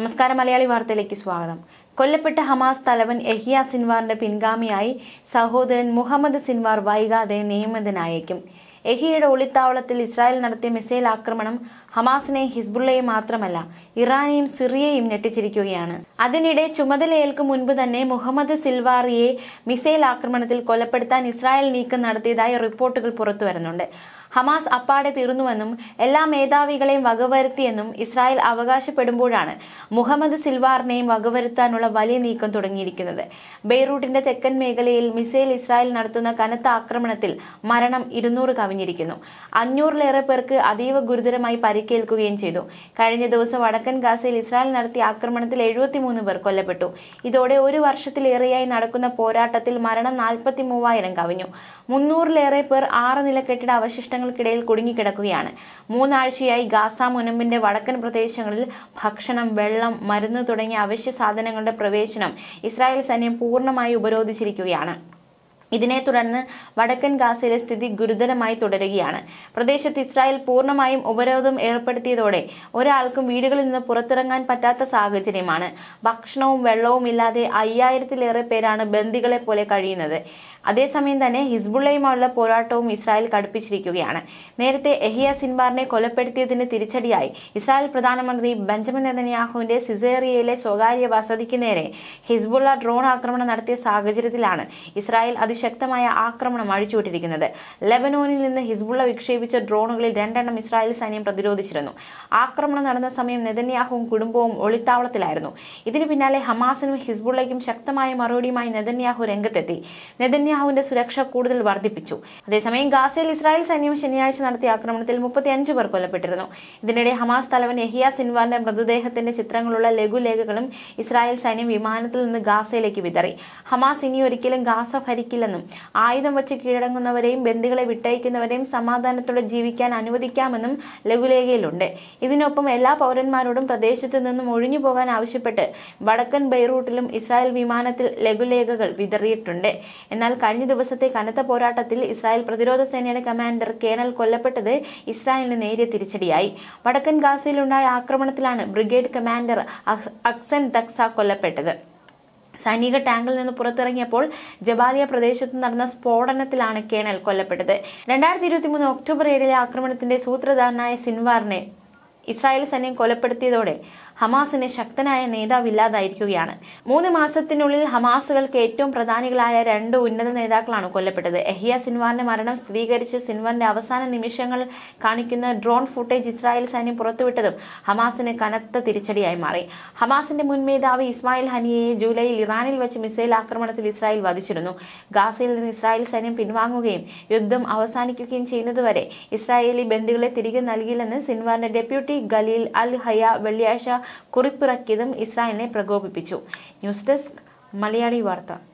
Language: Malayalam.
നമസ്കാരം മലയാളി വാർത്തയിലേക്ക് സ്വാഗതം കൊല്ലപ്പെട്ട ഹമാസ് തലവൻ എഹിയ സിൻവാറിന്റെ പിൻഗാമിയായി സഹോദരൻ മുഹമ്മദ് സിൻവാർ വൈകാതെ നിയമിതനായേക്കും എഹിയയുടെ ഒളിത്താവളത്തിൽ ഇസ്രായേൽ നടത്തിയ മിസൈൽ ആക്രമണം ഹമാസിനെ ഹിസ്ബുള്ളയെ മാത്രമല്ല ഇറാനെയും സിറിയയും ഞെട്ടിച്ചിരിക്കുകയാണ് അതിനിടെ ചുമതലയേൽക്കും മുൻപ് തന്നെ മുഹമ്മദ് സിൽവാറിയെ മിസൈൽ ആക്രമണത്തിൽ കൊലപ്പെടുത്താൻ ഇസ്രായേൽ നീക്കം നടത്തിയതായി റിപ്പോർട്ടുകൾ പുറത്തുവരുന്നുണ്ട് ഹമാസ് അപ്പാടെ തീർന്നുവെന്നും എല്ലാ മേധാവികളെയും വകവരുത്തിയെന്നും ഇസ്രായേൽ അവകാശപ്പെടുമ്പോഴാണ് മുഹമ്മദ് സിൽവാറിനെയും വകവരുത്താനുള്ള വലിയ നീക്കം തുടങ്ങിയിരിക്കുന്നത് ബെയ്റൂട്ടിന്റെ തെക്കൻ മേഖലയിൽ മിസൈൽ ഇസ്രായേൽ നടത്തുന്ന കനത്ത ആക്രമണത്തിൽ മരണം ഇരുന്നൂറ് കവിഞ്ഞിരിക്കുന്നു അഞ്ഞൂറിലേറെ പേർക്ക് അതീവ ഗുരുതരമായി പരിക്കേൽക്കുകയും ചെയ്തു കഴിഞ്ഞ ദിവസം വടക്കൻ ഗാസയിൽ ഇസ്രായേൽ നടത്തിയ ആക്രമണത്തിൽ എഴുപത്തിമൂന്ന് പേർ കൊല്ലപ്പെട്ടു ഇതോടെ ഒരു വർഷത്തിലേറെയായി നടക്കുന്ന പോരാട്ടത്തിൽ മരണം നാൽപ്പത്തി മൂവായിരം കവിഞ്ഞു മുന്നൂറിലേറെ പേർ ആറ് നില കെട്ടിട അവശിഷ്ടം പ്രതിഷേധങ്ങൾക്കിടയിൽ കുടുങ്ങിക്കിടക്കുകയാണ് മൂന്നാഴ്ചയായി ഗാസ മുനമ്പിന്റെ വടക്കൻ പ്രദേശങ്ങളിൽ ഭക്ഷണം വെള്ളം മരുന്ന് തുടങ്ങിയ അവശ്യ സാധനങ്ങളുടെ പ്രവേശനം ഇസ്രായേൽ സൈന്യം പൂർണ്ണമായി ഉപരോധിച്ചിരിക്കുകയാണ് ഇതിനെ തുടർന്ന് വടക്കൻ ഗാസയിലെ സ്ഥിതി ഗുരുതരമായി തുടരുകയാണ് പ്രദേശത്ത് ഇസ്രായേൽ പൂർണ്ണമായും ഉപരോധം ഏർപ്പെടുത്തിയതോടെ ഒരാൾക്കും വീടുകളിൽ നിന്ന് പുറത്തിറങ്ങാൻ പറ്റാത്ത സാഹചര്യമാണ് ഭക്ഷണവും വെള്ളവും ഇല്ലാതെ അയ്യായിരത്തിലേറെ പേരാണ് ബന്ദികളെ പോലെ കഴിയുന്നത് അതേസമയം തന്നെ ഹിസ്ബുള്ളയുമായുള്ള പോരാട്ടവും ഇസ്രായേൽ കടുപ്പിച്ചിരിക്കുകയാണ് നേരത്തെ എഹിയ സിൻബാറിനെ കൊലപ്പെടുത്തിയതിന് തിരിച്ചടിയായി ഇസ്രായേൽ പ്രധാനമന്ത്രി ബെഞ്ചമിൻ നെതന്യാഹുവിന്റെ സിസേറിയയിലെ സ്വകാര്യ വസതിക്ക് നേരെ ഹിസ്ബുള്ള ഡ്രോൺ ആക്രമണം നടത്തിയ സാഹചര്യത്തിലാണ് ഇസ്രായേൽ അതിശ ശക്തമായ ആക്രമണം അഴിച്ചുവിട്ടിരിക്കുന്നത് ലെബനോനിൽ നിന്ന് ഹിസ്ബുള്ള വിക്ഷേപിച്ച ഡ്രോണുകളിൽ രണ്ടെണ്ണം ഇസ്രായേൽ സൈന്യം പ്രതിരോധിച്ചിരുന്നു ആക്രമണം നടന്ന സമയം നെതന്യാഹുവും കുടുംബവും ഒളിത്താവളത്തിലായിരുന്നു ഇതിനു പിന്നാലെ ഹമാസിനും ഹിസ്ബുള്ളയ്ക്കും ശക്തമായ മറുപടിയുമായി നെതന്യാഹു രംഗത്തെത്തി നെതന്യാഹുവിന്റെ സുരക്ഷ കൂടുതൽ വർദ്ധിപ്പിച്ചു അതേസമയം ഗാസയിൽ ഇസ്രായേൽ സൈന്യം ശനിയാഴ്ച നടത്തിയ ആക്രമണത്തിൽ മുപ്പത്തിയഞ്ച് പേർ കൊല്ലപ്പെട്ടിരുന്നു ഇതിനിടെ ഹമാസ് തലവൻ എഹിയ സിൻവാറിന്റെ മൃതദേഹത്തിന്റെ ചിത്രങ്ങളുള്ള ലഘുലേഖകളും ഇസ്രായേൽ സൈന്യം വിമാനത്തിൽ നിന്ന് ഗാസയിലേക്ക് വിതറി ഹമാസ് ഇനി ഒരിക്കലും ഗാസ ഭരിക്കില്ല ചെയ്യരുതെന്നും ആയുധം വച്ച് കീഴടങ്ങുന്നവരെയും ബന്ധുക്കളെ വിട്ടയക്കുന്നവരെയും സമാധാനത്തോടെ ജീവിക്കാൻ അനുവദിക്കാമെന്നും ലഘുലേഖയിലുണ്ട് ഇതിനൊപ്പം എല്ലാ പൗരന്മാരോടും പ്രദേശത്തു നിന്നും ഒഴിഞ്ഞു പോകാൻ ആവശ്യപ്പെട്ട് വടക്കൻ ബെയ്റൂട്ടിലും ഇസ്രായേൽ വിമാനത്തിൽ ലഘുലേഖകൾ വിതറിയിട്ടുണ്ട് എന്നാൽ കഴിഞ്ഞ ദിവസത്തെ കനത്ത പോരാട്ടത്തിൽ ഇസ്രായേൽ പ്രതിരോധ സേനയുടെ കമാൻഡർ കേണൽ കൊല്ലപ്പെട്ടത് ഇസ്രായേലിന് നേരിയ തിരിച്ചടിയായി വടക്കൻ ഗാസയിലുണ്ടായ ആക്രമണത്തിലാണ് ബ്രിഗേഡ് കമാൻഡർ അക്സൻ ദക്സ കൊല്ലപ്പെട്ടത് സൈനിക ടാങ്കിൽ നിന്ന് പുറത്തിറങ്ങിയപ്പോൾ ജബാലിയ പ്രദേശത്ത് നടന്ന സ്ഫോടനത്തിലാണ് കേണൽ കൊല്ലപ്പെട്ടത് രണ്ടായിരത്തി മൂന്ന് ഒക്ടോബർ ഏഴിലെ ആക്രമണത്തിന്റെ സൂത്രധാരനായ സിൻവാറിനെ ഇസ്രായേൽ സൈന്യം കൊലപ്പെടുത്തിയതോടെ ഹമാസിന് ശക്തനായ നേതാവില്ലാതായിരിക്കുകയാണ് മൂന്ന് മാസത്തിനുള്ളിൽ ഹമാസുകൾക്ക് ഏറ്റവും പ്രധാനികളായ രണ്ട് ഉന്നത നേതാക്കളാണ് കൊല്ലപ്പെട്ടത് എഹിയ സിൻവാറിന്റെ മരണം സ്ഥിരീകരിച്ച് സിൻവാറിന്റെ അവസാന നിമിഷങ്ങൾ കാണിക്കുന്ന ഡ്രോൺ ഫുട്ടേജ് ഇസ്രായേൽ സൈന്യം പുറത്തുവിട്ടതും ഹമാസിന് കനത്ത തിരിച്ചടിയായി മാറി ഹമാസിന്റെ മുൻ മേധാവി ഇസ്മായിൽ ഹനിയെ ജൂലൈയിൽ ഇറാനിൽ വെച്ച് മിസൈൽ ആക്രമണത്തിൽ ഇസ്രായേൽ വധിച്ചിരുന്നു ഗാസയിൽ നിന്ന് ഇസ്രായേൽ സൈന്യം പിൻവാങ്ങുകയും യുദ്ധം അവസാനിക്കുകയും ചെയ്യുന്നതുവരെ ഇസ്രായേലി ബന്ധുക്കളെ തിരികെ നൽകില്ലെന്ന് സിൻവാറിന്റെ ഡെപ്യൂട്ടി ടി ഖലീൽ അൽ ഹയ വെള്ളിയാഴ്ച കുറിപ്പിറക്കിയതും ഇസ്രായേലിനെ പ്രകോപിപ്പിച്ചു ന്യൂസ് ഡെസ്ക് മലയാളി വാർത്ത